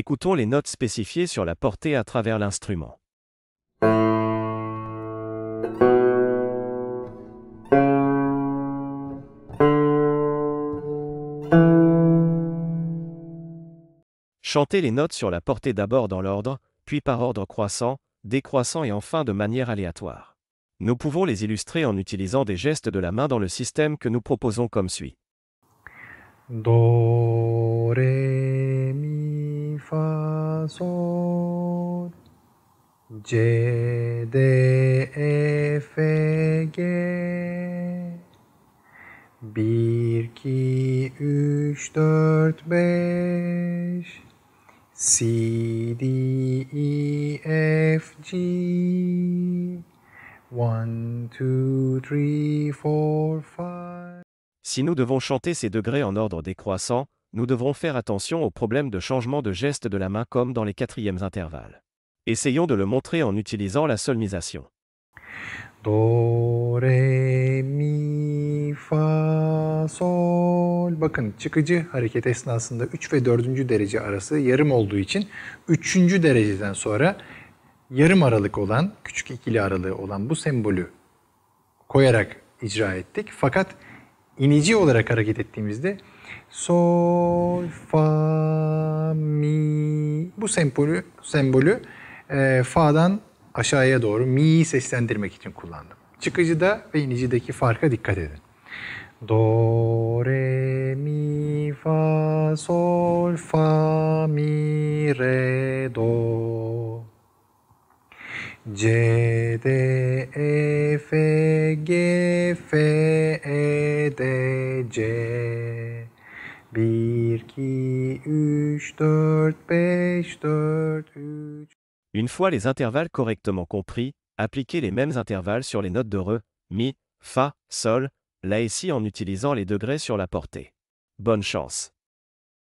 Écoutons les notes spécifiées sur la portée à travers l'instrument. Chantez les notes sur la portée d'abord dans l'ordre, puis par ordre croissant, décroissant et enfin de manière aléatoire. Nous pouvons les illustrer en utilisant des gestes de la main dans le système que nous proposons comme suit. Si nous devons chanter ces degrés en ordre décroissant, nous devrons faire attention au problème de changement de geste de la main comme dans les quatrièmes intervalles. Essayons de le montrer en utilisant la solmisation. Do, re, mi, fa, sol. Bakın çıkıcı hareket esnasında 3 ve 4. derece arası yarım olduğu için 3. dereceden sonra yarım aralık olan, küçük ikili aralığı olan bu sembolü koyarak icra ettik. Fakat inici olarak hareket ettiğimizde Sol, fa, mi. Bu sembolü, sembolü e, fa'dan aşağıya doğru mi seslendirmek için kullandım. Çıkıcıda ve inicideki farka dikkat edin. Do, re, mi, fa, sol, fa, mi, re, do. C, D, E, F, G, F, E, D, C. Une fois les intervalles correctement compris, appliquez les mêmes intervalles sur les notes de Re, Mi, Fa, Sol, La et Si en utilisant les degrés sur la portée. Bonne chance